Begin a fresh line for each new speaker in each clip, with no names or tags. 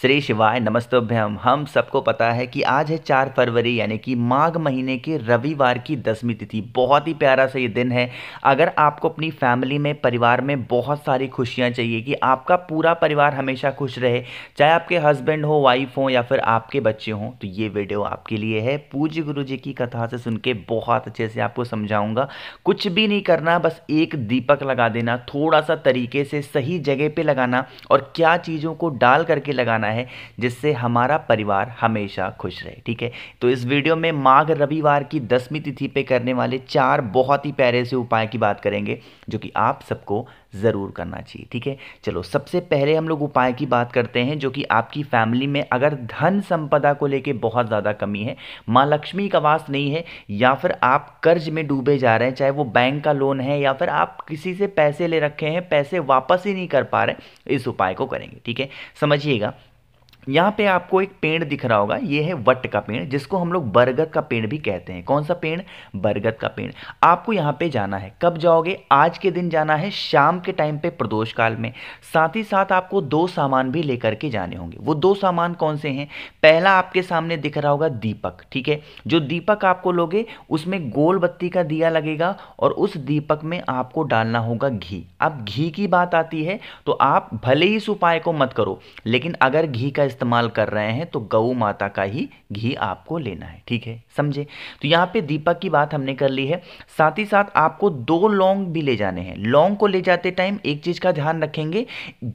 श्री शिवाय नमस्तोभ्यम हम सबको पता है कि आज है चार फरवरी यानी कि माघ महीने के रविवार की दसवीं तिथि बहुत ही प्यारा सा ये दिन है अगर आपको अपनी फैमिली में परिवार में बहुत सारी खुशियाँ चाहिए कि आपका पूरा परिवार हमेशा खुश रहे चाहे आपके हस्बैंड हो वाइफ हो या फिर आपके बच्चे हों तो ये वीडियो आपके लिए है पूज्य गुरु जी की कथा से सुन के बहुत अच्छे से आपको समझाऊँगा कुछ भी नहीं करना बस एक दीपक लगा देना थोड़ा सा तरीके से सही जगह पर लगाना और क्या चीज़ों को डाल करके लगाना बनाना है जिससे हमारा परिवार हमेशा खुश रहे ठीक है तो इस वीडियो में माघ रविवार की दसवीं तिथि पे करने वाले चार बहुत ही प्यारे से उपाय की बात करेंगे जो कि आप सबको ज़रूर करना चाहिए ठीक है चलो सबसे पहले हम लोग उपाय की बात करते हैं जो कि आपकी फैमिली में अगर धन संपदा को लेके बहुत ज़्यादा कमी है माँ लक्ष्मी का वास नहीं है या फिर आप कर्ज में डूबे जा रहे हैं चाहे वो बैंक का लोन है या फिर आप किसी से पैसे ले रखे हैं पैसे वापस ही नहीं कर पा रहे इस उपाय को करेंगे ठीक है समझिएगा यहाँ पे आपको एक पेड़ दिख रहा होगा ये है वट का पेड़ जिसको हम लोग बरगद का पेड़ भी कहते हैं कौन सा पेड़ बरगद का पेड़ आपको यहाँ पे जाना है कब जाओगे आज के दिन जाना है शाम के टाइम पे प्रदोष काल में साथ ही साथ आपको दो सामान भी लेकर के जाने होंगे वो दो सामान कौन से हैं पहला आपके सामने दिख रहा होगा दीपक ठीक है जो दीपक आपको लोगे उसमें गोल बत्ती का दिया लगेगा और उस दीपक में आपको डालना होगा घी अब घी की बात आती है तो आप भले ही इस उपाय को मत करो लेकिन अगर घी का इस्तेमाल कर रहे हैं तो गऊ माता का ही घी आपको लेना है ठीक है समझे तो यहाँ पे दीपक की बात हमने कर ली है साथ ही साथ आपको दो लौंग भी ले जाने हैं लौंग को ले जाते टाइम एक चीज़ का ध्यान रखेंगे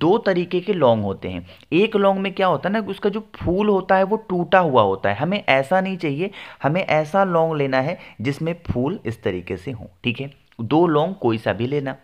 दो तरीके के लौंग होते हैं एक लौंग में क्या होता है ना उसका जो फूल होता है वो टूटा हुआ होता है हमें ऐसा नहीं चाहिए हमें ऐसा लौंग लेना है जिसमें फूल इस तरीके से हों ठीक है दो लौंग कोई सा भी लेना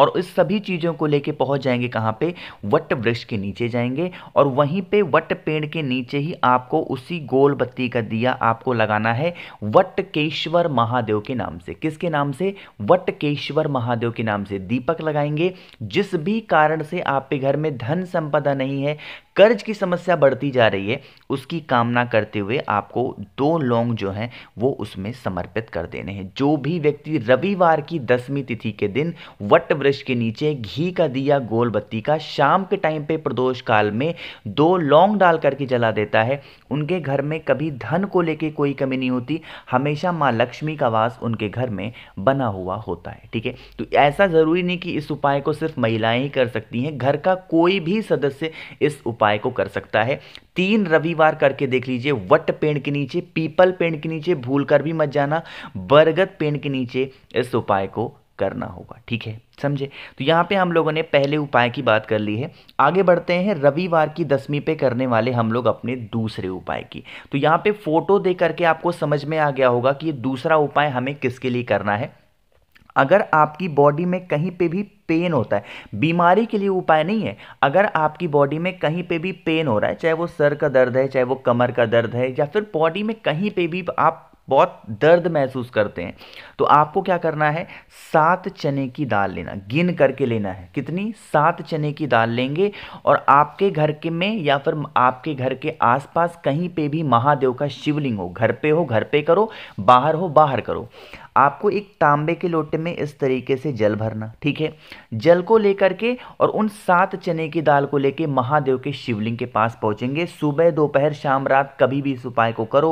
और इस सभी चीज़ों को लेके पहुंच जाएंगे कहाँ पे वट वृक्ष के नीचे जाएंगे और वहीं पे वट पेड़ के नीचे ही आपको उसी गोल बत्ती का दिया आपको लगाना है वट केश्वर महादेव के नाम से किसके नाम से वट केश्वर महादेव के नाम से दीपक लगाएंगे जिस भी कारण से आपके घर में धन संपदा नहीं है कर्ज की समस्या बढ़ती जा रही है उसकी कामना करते हुए आपको दो लौंग जो हैं वो उसमें समर्पित कर देने हैं जो भी व्यक्ति रविवार की दसवीं तिथि के दिन वट वृक्ष के नीचे घी का दिया गोल बत्ती का शाम के टाइम पे प्रदोष काल में दो लौंग डाल करके जला देता है उनके घर में कभी धन को लेके कोई कमी नहीं होती हमेशा माँ लक्ष्मी का वास उनके घर में बना हुआ होता है ठीक है तो ऐसा ज़रूरी नहीं कि इस उपाय को सिर्फ महिलाएं ही कर सकती हैं घर का कोई भी सदस्य इस उपाय उपाय को कर सकता है तीन रविवार करके देख लीजिए वट पेड़ के नीचे पीपल पेड़ के नीचे भूल कर भी मत जाना बरगद पेड़ के नीचे इस उपाय को करना होगा ठीक है समझे तो यहाँ पे हम लोगों ने पहले उपाय की बात कर ली है आगे बढ़ते हैं रविवार की दसवीं पे करने वाले हम लोग अपने दूसरे उपाय की तो यहाँ पे फोटो दे करके आपको समझ में आ गया होगा कि ये दूसरा उपाय हमें किसके लिए करना है अगर आपकी बॉडी में कहीं पे भी पेन होता है बीमारी के लिए उपाय नहीं है अगर आपकी बॉडी में कहीं पे भी पेन हो रहा है चाहे वो सर का दर्द है चाहे वो कमर का दर्द है या फिर बॉडी में कहीं पे भी आप बहुत दर्द महसूस करते हैं तो आपको क्या करना है सात चने की दाल लेना गिन करके लेना है कितनी सात चने की दाल लेंगे और आपके घर के में या फिर आपके घर के आसपास कहीं पे भी महादेव का शिवलिंग हो घर पे हो घर पे करो बाहर हो बाहर करो आपको एक तांबे के लोटे में इस तरीके से जल भरना ठीक है जल को लेकर के और उन सात चने की दाल को लेकर महादेव के शिवलिंग के पास पहुंचेंगे सुबह दोपहर शाम रात कभी भी इस उपाय को करो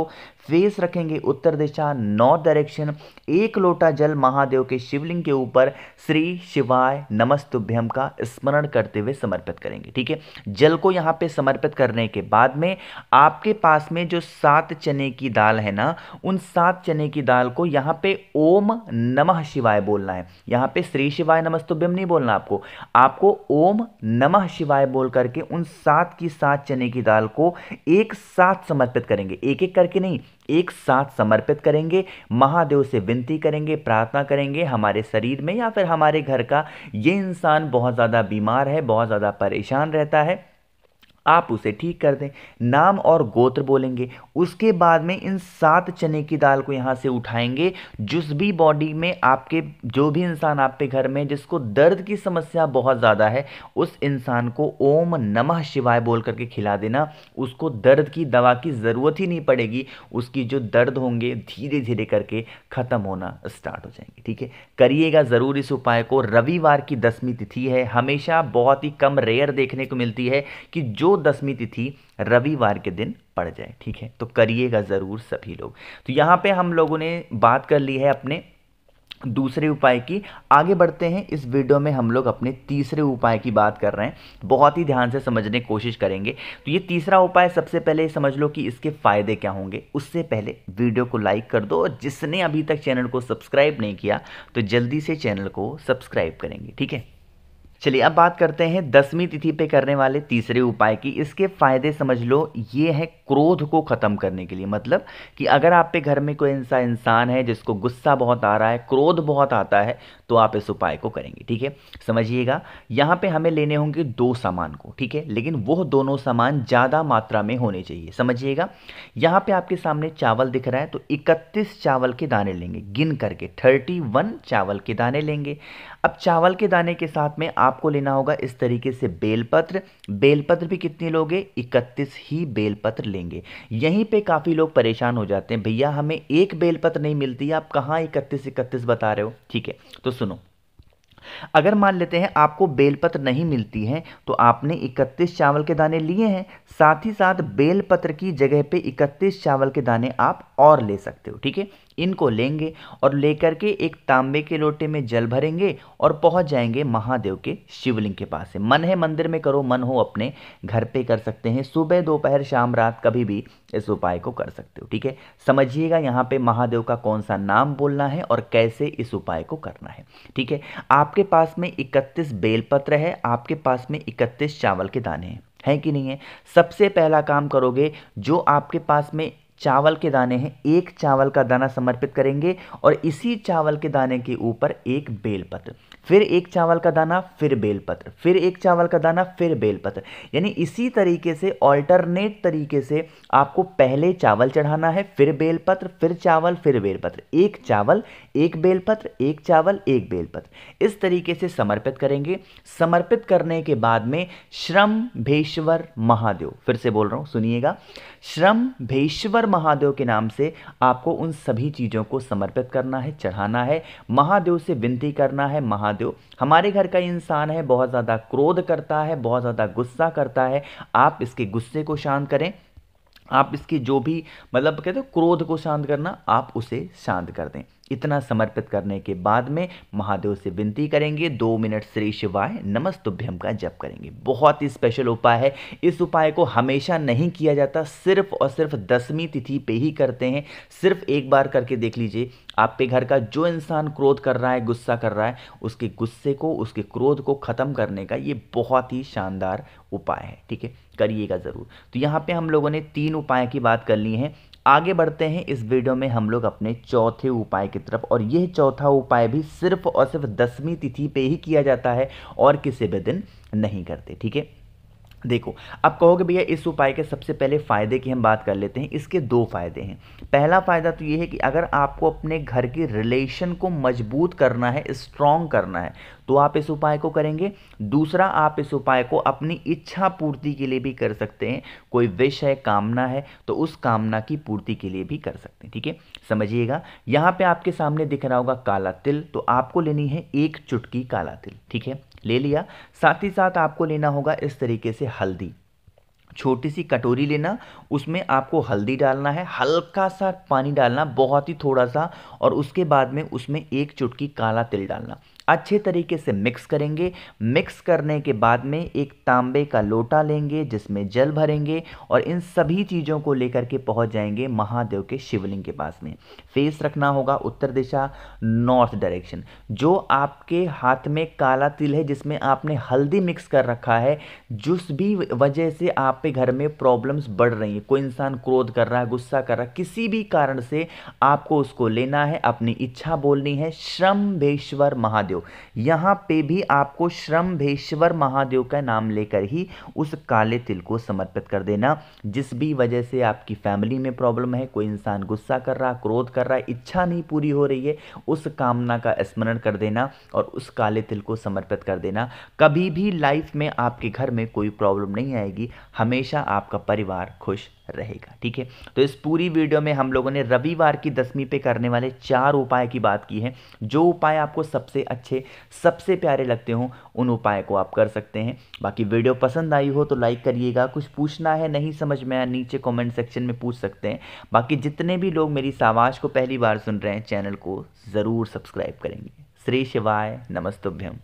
फेस रखेंगे उत्तर दिशा नॉर्थ डायरेक्शन एक लोटा जल महादेव के शिवलिंग के ऊपर श्री शिवाय नमस्तुभ्यम का स्मरण करते हुए समर्पित करेंगे ठीक है जल को यहाँ पे समर्पित करने के बाद में आपके पास में जो सात चने की दाल है ना उन सात चने की दाल को यहाँ पे ओम नमः शिवाय बोलना है यहाँ पे श्री शिवाय नमस्तुभ्यम नहीं बोलना आपको आपको ओम नमः शिवाय बोल करके उन सात की सात चने की दाल को एक साथ समर्पित करेंगे एक एक करके नहीं एक साथ समर्पित करेंगे महादेव से विनती करेंगे प्रार्थना करेंगे हमारे शरीर में या फिर हमारे घर का ये इंसान बहुत ज़्यादा बीमार है बहुत ज़्यादा परेशान रहता है आप उसे ठीक कर दें नाम और गोत्र बोलेंगे उसके बाद में इन सात चने की दाल को यहाँ से उठाएंगे जिस भी बॉडी में आपके जो भी इंसान आपके घर में जिसको दर्द की समस्या बहुत ज़्यादा है उस इंसान को ओम नमः शिवाय बोल करके खिला देना उसको दर्द की दवा की ज़रूरत ही नहीं पड़ेगी उसकी जो दर्द होंगे धीरे धीरे करके ख़त्म होना स्टार्ट हो जाएंगे ठीक है करिएगा ज़रूर इस उपाय को रविवार की दसवीं तिथि है हमेशा बहुत ही कम रेयर देखने को मिलती है कि जो 10મી તીથી રવિવાર કે દિન પડ જાય ઠીક હે તો કરિયેગા જરૂર સભી લોગ તો યહા પે હમ લોકો ને બાત કર લી હે અપને દૂસરે ઉપાય કી આગે બઢતે હે ઇસ વિડિયો મે હમ લોગ અપને તીસરે ઉપાય કી બાત કર રહે હે બહોત હી ધ્યાન સે સમજને કોશિશ કરેંગે તો યે તીસરા ઉપાય સબસે પહેલે સમજ લો કી ઇસકે ફાયદે ક્યા હોંગે ઉસસે પહેલે વિડિયો કો લાઈક કર દો જિસને અભી તક ચેનલ કો સબસ્ક્રાઇબ નહીં કિયા તો જલ્દી સે ચેનલ કો સબસ્ક્રાઇબ કરેંગે ઠીક હે चलिए अब बात करते हैं दसवीं तिथि पे करने वाले तीसरे उपाय की इसके फायदे समझ लो ये है क्रोध को ख़त्म करने के लिए मतलब कि अगर आप पे घर में कोई ऐसा इंसान है जिसको गुस्सा बहुत आ रहा है क्रोध बहुत आता है तो आप इस उपाय को करेंगे ठीक है समझिएगा यहाँ पे हमें लेने होंगे दो सामान को ठीक है लेकिन वो दोनों सामान ज़्यादा मात्रा में होने चाहिए समझिएगा यहाँ पे आपके सामने चावल दिख रहा है तो इकतीस चावल के दाने लेंगे गिन करके थर्टी वन चावल के दाने लेंगे अब चावल के दाने के साथ में आपको लेना होगा इस तरीके से बेलपत्र बेलपत्र भी कितने लोगे इकतीस ही बेलपत्र लेंगे यहीं पे काफ़ी लोग परेशान हो जाते हैं भैया हमें एक बेलपत्र नहीं मिलती आप कहाँ इकतीस इकतीस बता रहे हो ठीक है तो सुनो अगर मान लेते हैं आपको बेलपत्र नहीं मिलती है तो आपने 31 चावल के दाने लिए हैं साथ ही साथ बेलपत्र की जगह पे 31 चावल के दाने आप और ले सकते हो ठीक है इनको लेंगे और लेकर के एक तांबे के लोटे में जल भरेंगे और पहुंच जाएंगे महादेव के शिवलिंग के पास है मन है मंदिर में करो मन हो अपने घर पे कर सकते हैं सुबह दोपहर शाम रात कभी भी इस उपाय को कर सकते हो ठीक है समझिएगा यहाँ पे महादेव का कौन सा नाम बोलना है और कैसे इस उपाय को करना है ठीक है आपके पास में इकतीस बेलपत्र है आपके पास में इकतीस चावल के दाने हैं है कि नहीं है सबसे पहला काम करोगे जो आपके पास में चावल के दाने हैं एक चावल का दाना समर्पित करेंगे और इसी चावल के दाने के ऊपर एक बेलपत्र फिर एक चावल का दाना फिर बेलपत्र फिर एक चावल का दाना फिर बेलपत्र यानी इसी तरीके से ऑल्टरनेट तरीके से आपको पहले चावल चढ़ाना है फिर बेलपत्र फिर चावल फिर बेलपत्र एक चावल एक बेलपत्र एक चावल एक बेलपत्र इस तरीके से समर्पित करेंगे समर्पित करने के बाद में श्रम भेश्वर महादेव फिर से बोल रहा हूँ सुनिएगा श्रम भेश्वर महादेव के नाम से आपको उन सभी चीज़ों को समर्पित करना है चढ़ाना है महादेव से विनती करना है महादेव हमारे घर का इंसान है बहुत ज़्यादा क्रोध करता है बहुत ज़्यादा गुस्सा करता है आप इसके गुस्से को शांत करें आप इसकी जो भी मतलब कहते हो क्रोध को शांत करना आप उसे शांत कर दें इतना समर्पित करने के बाद में महादेव से विनती करेंगे दो मिनट श्री शिवाय नमस्तुभ्यम का जप करेंगे बहुत ही स्पेशल उपाय है इस उपाय को हमेशा नहीं किया जाता सिर्फ और सिर्फ दसवीं तिथि पे ही करते हैं सिर्फ एक बार करके देख लीजिए आपके घर का जो इंसान क्रोध कर रहा है गुस्सा कर रहा है उसके गुस्से को उसके क्रोध को ख़त्म करने का ये बहुत ही शानदार उपाय है ठीक है करिएगा ज़रूर तो यहाँ पे हम लोगों ने तीन उपाय की बात कर ली है आगे बढ़ते हैं इस वीडियो में हम लोग अपने चौथे उपाय की तरफ और यह चौथा उपाय भी सिर्फ और सिर्फ दसवीं तिथि पे ही किया जाता है और किसी भी दिन नहीं करते ठीक है देखो अब कहोगे भैया इस उपाय के सबसे पहले फ़ायदे की हम बात कर लेते हैं इसके दो फायदे हैं पहला फ़ायदा तो ये है कि अगर आपको अपने घर के रिलेशन को मजबूत करना है स्ट्रॉन्ग करना है तो आप इस उपाय को करेंगे दूसरा आप इस उपाय को अपनी इच्छा पूर्ति के लिए भी कर सकते हैं कोई विष है कामना है तो उस कामना की पूर्ति के लिए भी कर सकते हैं ठीक है समझिएगा यहाँ पे आपके सामने दिख रहा होगा काला तिल तो आपको लेनी है एक चुटकी काला तिल ठीक है ले लिया साथ ही साथ आपको लेना होगा इस तरीके से हल्दी छोटी सी कटोरी लेना उसमें आपको हल्दी डालना है हल्का सा पानी डालना बहुत ही थोड़ा सा और उसके बाद में उसमें एक चुटकी काला तिल डालना अच्छे तरीके से मिक्स करेंगे मिक्स करने के बाद में एक तांबे का लोटा लेंगे जिसमें जल भरेंगे और इन सभी चीज़ों को लेकर के पहुंच जाएंगे महादेव के शिवलिंग के पास में फेस रखना होगा उत्तर दिशा नॉर्थ डायरेक्शन जो आपके हाथ में काला तिल है जिसमें आपने हल्दी मिक्स कर रखा है जिस भी वजह से आपके घर में प्रॉब्लम्स बढ़ रही हैं कोई इंसान क्रोध कर रहा है गुस्सा कर रहा है किसी भी कारण से आपको उसको लेना है अपनी इच्छा बोलनी है श्रम भेश्वर महादेव महादेव यहाँ पे भी आपको श्रमभेश्वर महादेव का नाम लेकर ही उस काले तिल को समर्पित कर देना जिस भी वजह से आपकी फैमिली में प्रॉब्लम है कोई इंसान गुस्सा कर रहा क्रोध कर रहा है इच्छा नहीं पूरी हो रही है उस कामना का स्मरण कर देना और उस काले तिल को समर्पित कर देना कभी भी लाइफ में आपके घर में कोई प्रॉब्लम नहीं आएगी हमेशा आपका परिवार खुश रहेगा ठीक है तो इस पूरी वीडियो में हम लोगों ने रविवार की दसवीं पे करने वाले चार उपाय की बात की है जो उपाय आपको सबसे अच्छे सबसे प्यारे लगते हों उन उपाय को आप कर सकते हैं बाकी वीडियो पसंद आई हो तो लाइक करिएगा कुछ पूछना है नहीं समझ में आया नीचे कमेंट सेक्शन में पूछ सकते हैं बाकी जितने भी लोग मेरी इस आवाज़ को पहली बार सुन रहे हैं चैनल को ज़रूर सब्सक्राइब करेंगे श्री शिवाय नमस्तुभ्यम